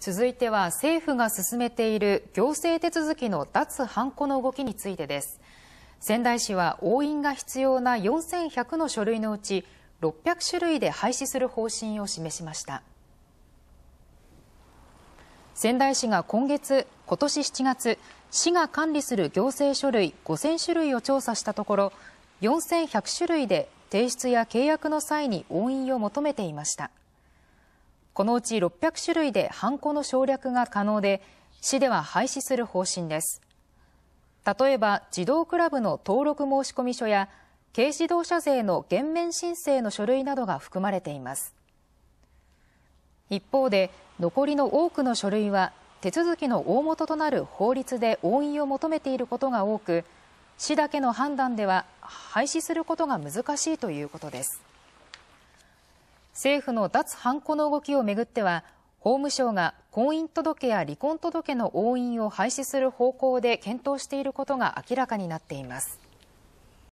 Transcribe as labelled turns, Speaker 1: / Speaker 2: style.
Speaker 1: 続いては政府が進めている行政手続きの脱ハンコの動きについてです仙台市は押印が必要な4100の書類のうち600種類で廃止する方針を示しました仙台市が今月今年7月市が管理する行政書類5000種類を調査したところ4100種類で提出や契約の際に押印を求めていましたこのうち600種類でハンコの省略が可能で、市では廃止する方針です。例えば、児童クラブの登録申込書や、軽自動車税の減免申請の書類などが含まれています。一方で、残りの多くの書類は、手続きの大元となる法律で押印を求めていることが多く、市だけの判断では廃止することが難しいということです。政府の脱ハンコの動きをめぐっては法務省が婚姻届や離婚届の押印を廃止する方向で検討していることが明らかになっています